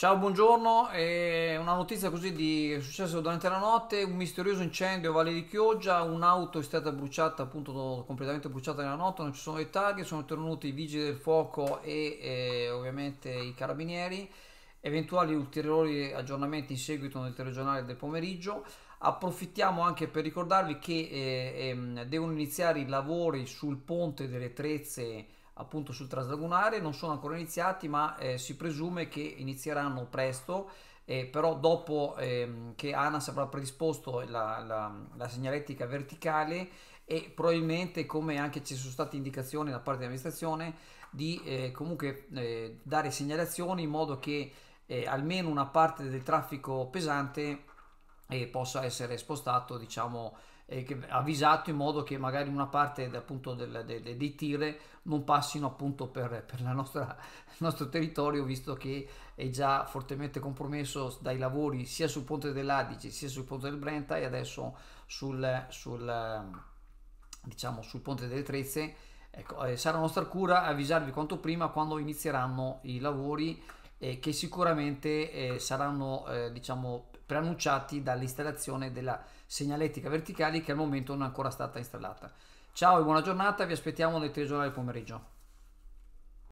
Ciao, buongiorno. Eh, una notizia così di successo durante la notte, un misterioso incendio a Valle di Chioggia, un'auto è stata bruciata, appunto completamente bruciata nella notte, non ci sono dettagli, sono intervenuti i vigili del fuoco e eh, ovviamente i carabinieri. Eventuali ulteriori aggiornamenti in seguito nel telegiornale del pomeriggio. Approfittiamo anche per ricordarvi che eh, ehm, devono iniziare i lavori sul ponte delle Trezze appunto sul Transdragonare, non sono ancora iniziati ma eh, si presume che inizieranno presto, eh, però dopo eh, che ANAS avrà predisposto la, la, la, segnaletica verticale e probabilmente come anche ci sono state indicazioni da parte dell'amministrazione di eh, comunque eh, dare segnalazioni in modo che eh, almeno una parte del traffico pesante possa essere spostato diciamo eh, avvisato in modo che magari una parte appunto del, del, dei tir non passino appunto per, per nostra, il nostro territorio visto che è già fortemente compromesso dai lavori sia sul ponte dell'Adige sia sul ponte del Brenta e adesso sul, sul, diciamo, sul ponte delle Trezze Ecco, eh, sarà nostra cura avvisarvi quanto prima quando inizieranno i lavori eh, che sicuramente eh, saranno eh, diciamo preannunciati dall'installazione della segnaletica verticale che al momento non è ancora stata installata. Ciao e buona giornata, vi aspettiamo nel telegiornale pomeriggio.